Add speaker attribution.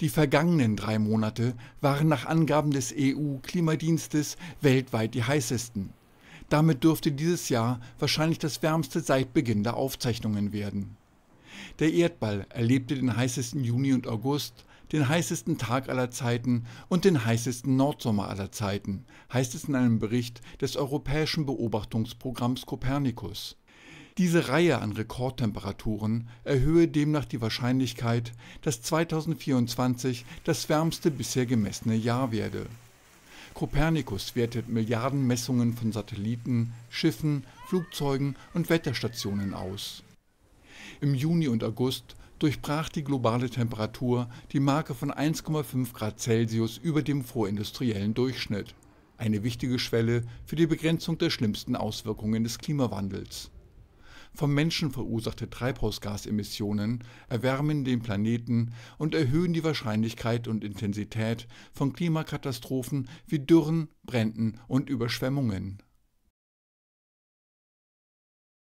Speaker 1: Die vergangenen drei Monate waren nach Angaben des EU-Klimadienstes weltweit die heißesten. Damit dürfte dieses Jahr wahrscheinlich das wärmste seit Beginn der Aufzeichnungen werden. Der Erdball erlebte den heißesten Juni und August, den heißesten Tag aller Zeiten und den heißesten Nordsommer aller Zeiten, heißt es in einem Bericht des Europäischen Beobachtungsprogramms Copernicus. Diese Reihe an Rekordtemperaturen erhöhe demnach die Wahrscheinlichkeit, dass 2024 das wärmste bisher gemessene Jahr werde. Kopernikus wertet Milliarden Messungen von Satelliten, Schiffen, Flugzeugen und Wetterstationen aus. Im Juni und August durchbrach die globale Temperatur die Marke von 1,5 Grad Celsius über dem vorindustriellen Durchschnitt, eine wichtige Schwelle für die Begrenzung der schlimmsten Auswirkungen des Klimawandels vom Menschen verursachte Treibhausgasemissionen erwärmen den Planeten und erhöhen die Wahrscheinlichkeit und Intensität von Klimakatastrophen wie Dürren, Bränden und Überschwemmungen